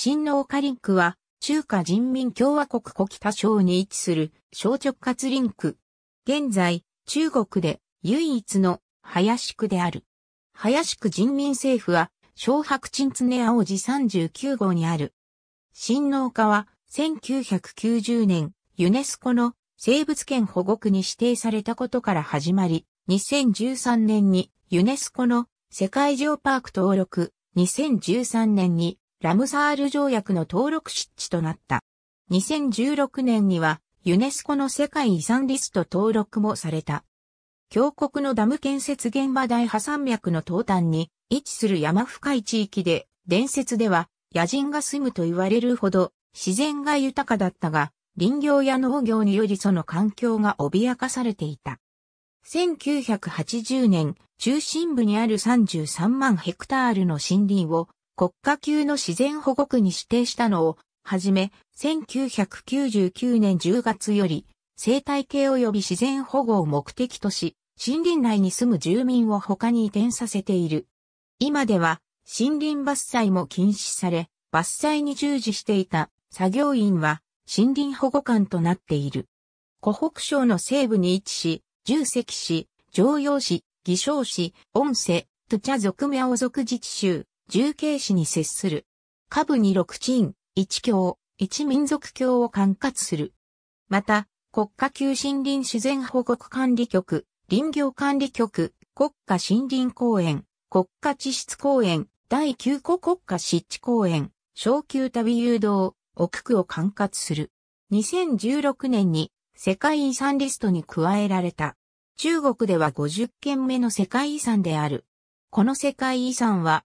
新農家リンクは、中華人民共和国古北省に位置する小直轄リンク。現在、中国で唯一の林区である。林区人民政府は、小白鎮常青寺39号にある。新農家は、1990年、ユネスコの生物圏保護区に指定されたことから始まり、2013年にユネスコの世界上パーク登録、2013年にラムサール条約の登録湿地となった。2016年にはユネスコの世界遺産リスト登録もされた。峡谷のダム建設現場大破山脈の東端に位置する山深い地域で、伝説では野人が住むと言われるほど自然が豊かだったが、林業や農業によりその環境が脅かされていた。1980年、中心部にある33万ヘクタールの森林を国家級の自然保護区に指定したのを、はじめ、1999年10月より、生態系及び自然保護を目的とし、森林内に住む住民を他に移転させている。今では、森林伐採も禁止され、伐採に従事していた作業員は森林保護官となっている。湖北省の西部に位置し、重石市、常陽市、偽昌市、温瀬、土茶族尾族自治州、重慶市に接する。下部に六鎮、一教、一民族教を管轄する。また、国家級森林自然保護区管理局、林業管理局、国家森林公園、国家地質公園、第9個国家湿地公園、小級旅誘導、奥区を管轄する。2016年に世界遺産リストに加えられた。中国では50件目の世界遺産である。この世界遺産は